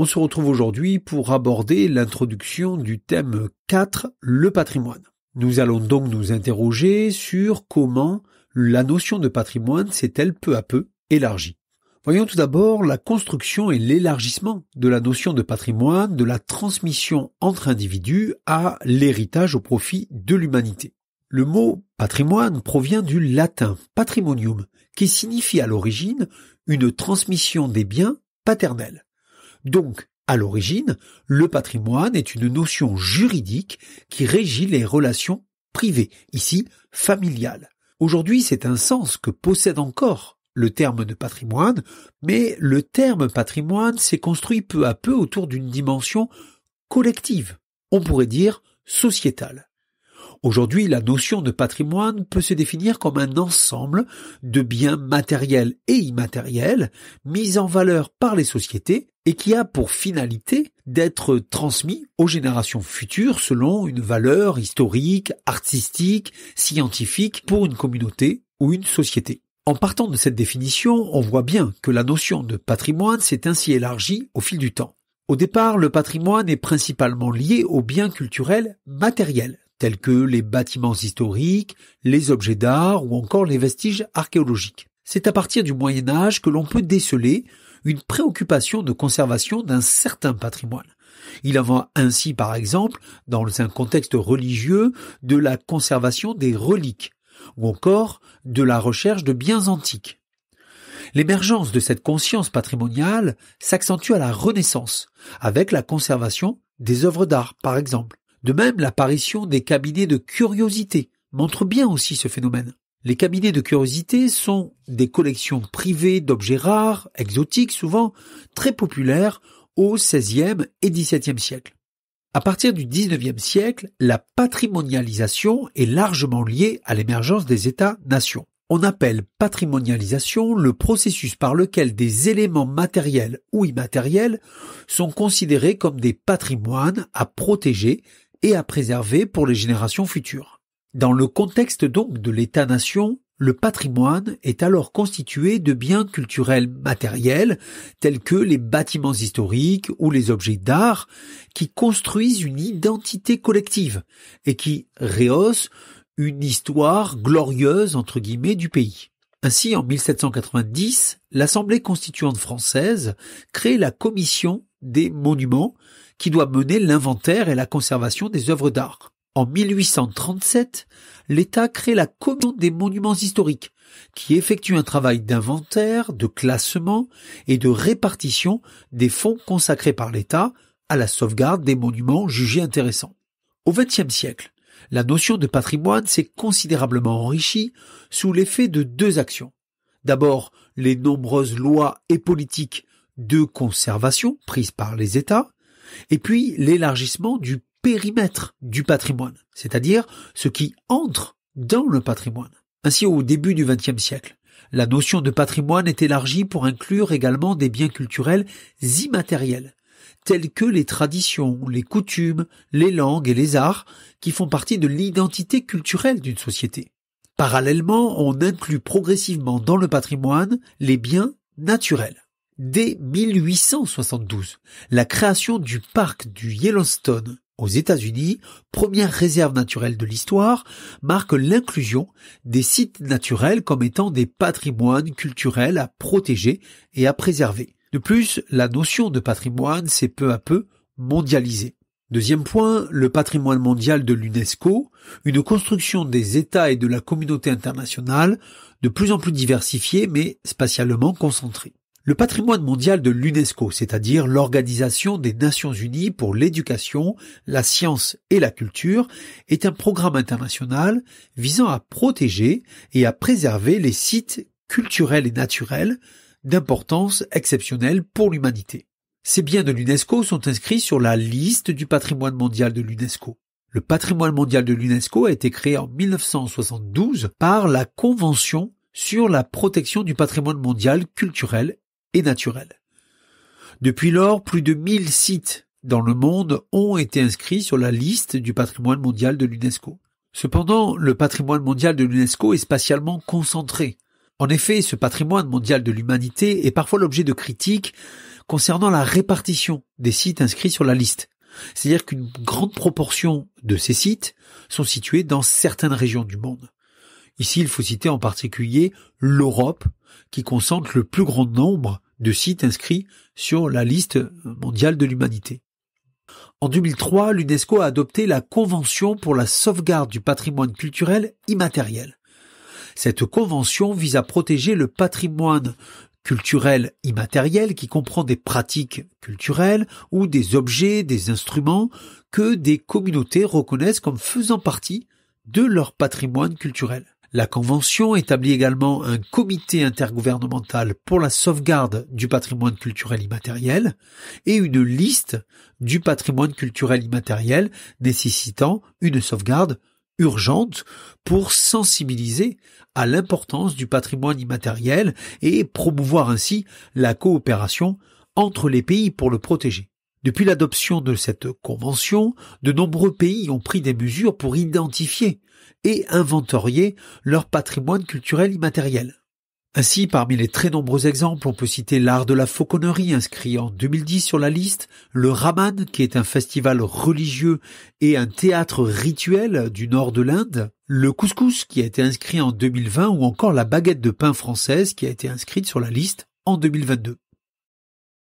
On se retrouve aujourd'hui pour aborder l'introduction du thème 4, le patrimoine. Nous allons donc nous interroger sur comment la notion de patrimoine s'est-elle peu à peu élargie. Voyons tout d'abord la construction et l'élargissement de la notion de patrimoine, de la transmission entre individus à l'héritage au profit de l'humanité. Le mot patrimoine provient du latin patrimonium, qui signifie à l'origine une transmission des biens paternels. Donc, à l'origine, le patrimoine est une notion juridique qui régit les relations privées, ici familiales. Aujourd'hui, c'est un sens que possède encore le terme de patrimoine, mais le terme patrimoine s'est construit peu à peu autour d'une dimension collective, on pourrait dire sociétale. Aujourd'hui, la notion de patrimoine peut se définir comme un ensemble de biens matériels et immatériels mis en valeur par les sociétés et qui a pour finalité d'être transmis aux générations futures selon une valeur historique, artistique, scientifique pour une communauté ou une société. En partant de cette définition, on voit bien que la notion de patrimoine s'est ainsi élargie au fil du temps. Au départ, le patrimoine est principalement lié aux biens culturels matériels, tels que les bâtiments historiques, les objets d'art ou encore les vestiges archéologiques. C'est à partir du Moyen Âge que l'on peut déceler une préoccupation de conservation d'un certain patrimoine. Il en va ainsi par exemple, dans un contexte religieux, de la conservation des reliques, ou encore de la recherche de biens antiques. L'émergence de cette conscience patrimoniale s'accentue à la Renaissance, avec la conservation des œuvres d'art, par exemple, de même, l'apparition des cabinets de curiosité montre bien aussi ce phénomène. Les cabinets de curiosité sont des collections privées d'objets rares, exotiques souvent, très populaires au XVIe et XVIIe siècle. À partir du XIXe siècle, la patrimonialisation est largement liée à l'émergence des États-nations. On appelle patrimonialisation le processus par lequel des éléments matériels ou immatériels sont considérés comme des patrimoines à protéger et à préserver pour les générations futures. Dans le contexte donc de l'État-nation, le patrimoine est alors constitué de biens culturels matériels tels que les bâtiments historiques ou les objets d'art qui construisent une identité collective et qui rehaussent une histoire glorieuse entre guillemets du pays. Ainsi, en 1790, l'Assemblée constituante française crée la commission des monuments qui doit mener l'inventaire et la conservation des œuvres d'art. En 1837, l'État crée la Commission des monuments historiques, qui effectue un travail d'inventaire, de classement et de répartition des fonds consacrés par l'État à la sauvegarde des monuments jugés intéressants. Au XXe siècle, la notion de patrimoine s'est considérablement enrichie sous l'effet de deux actions. D'abord, les nombreuses lois et politiques de conservation prise par les États, et puis l'élargissement du périmètre du patrimoine, c'est-à-dire ce qui entre dans le patrimoine. Ainsi, au début du XXe siècle, la notion de patrimoine est élargie pour inclure également des biens culturels immatériels, tels que les traditions, les coutumes, les langues et les arts, qui font partie de l'identité culturelle d'une société. Parallèlement, on inclut progressivement dans le patrimoine les biens naturels dès 1872, la création du parc du Yellowstone aux États-Unis, première réserve naturelle de l'histoire, marque l'inclusion des sites naturels comme étant des patrimoines culturels à protéger et à préserver. De plus, la notion de patrimoine s'est peu à peu mondialisée. Deuxième point, le patrimoine mondial de l'UNESCO, une construction des États et de la communauté internationale de plus en plus diversifiée mais spatialement concentrée. Le patrimoine mondial de l'UNESCO, c'est-à-dire l'Organisation des Nations Unies pour l'éducation, la science et la culture, est un programme international visant à protéger et à préserver les sites culturels et naturels d'importance exceptionnelle pour l'humanité. Ces biens de l'UNESCO sont inscrits sur la liste du patrimoine mondial de l'UNESCO. Le patrimoine mondial de l'UNESCO a été créé en 1972 par la Convention sur la protection du patrimoine mondial culturel et naturel. Depuis lors, plus de 1000 sites dans le monde ont été inscrits sur la liste du patrimoine mondial de l'UNESCO. Cependant, le patrimoine mondial de l'UNESCO est spatialement concentré. En effet, ce patrimoine mondial de l'humanité est parfois l'objet de critiques concernant la répartition des sites inscrits sur la liste. C'est-à-dire qu'une grande proportion de ces sites sont situés dans certaines régions du monde. Ici, il faut citer en particulier l'Europe, qui concentre le plus grand nombre de sites inscrits sur la liste mondiale de l'humanité. En 2003, l'UNESCO a adopté la Convention pour la sauvegarde du patrimoine culturel immatériel. Cette convention vise à protéger le patrimoine culturel immatériel qui comprend des pratiques culturelles ou des objets, des instruments que des communautés reconnaissent comme faisant partie de leur patrimoine culturel. La Convention établit également un comité intergouvernemental pour la sauvegarde du patrimoine culturel immatériel et une liste du patrimoine culturel immatériel nécessitant une sauvegarde urgente pour sensibiliser à l'importance du patrimoine immatériel et promouvoir ainsi la coopération entre les pays pour le protéger. Depuis l'adoption de cette convention, de nombreux pays ont pris des mesures pour identifier et inventorier leur patrimoine culturel immatériel. Ainsi, parmi les très nombreux exemples, on peut citer l'art de la fauconnerie inscrit en 2010 sur la liste, le Raman qui est un festival religieux et un théâtre rituel du nord de l'Inde, le couscous qui a été inscrit en 2020 ou encore la baguette de pain française qui a été inscrite sur la liste en 2022.